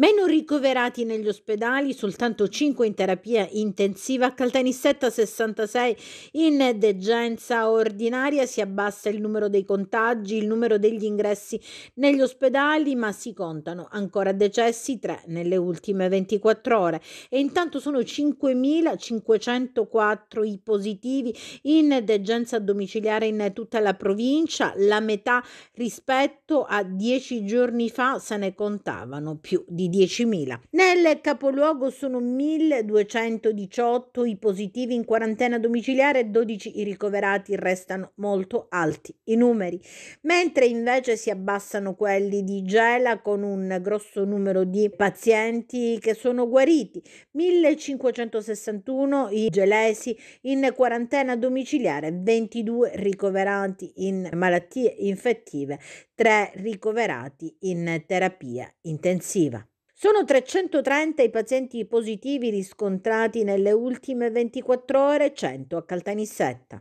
Meno ricoverati negli ospedali, soltanto 5 in terapia intensiva. A Caltanissetta 66 in degenza ordinaria si abbassa il numero dei contagi, il numero degli ingressi negli ospedali, ma si contano ancora decessi, 3 nelle ultime 24 ore. E intanto sono 5.504 i positivi in degenza domiciliare in tutta la provincia, la metà rispetto a 10 giorni fa se ne contavano più di 10.000. Nel capoluogo sono 1.218 i positivi in quarantena domiciliare, e 12 i ricoverati, restano molto alti i numeri, mentre invece si abbassano quelli di Gela con un grosso numero di pazienti che sono guariti, 1.561 i gelesi in quarantena domiciliare, 22 ricoverati in malattie infettive, 3 ricoverati in terapia intensiva. Sono 330 i pazienti positivi riscontrati nelle ultime 24 ore, 100 a Caltanissetta.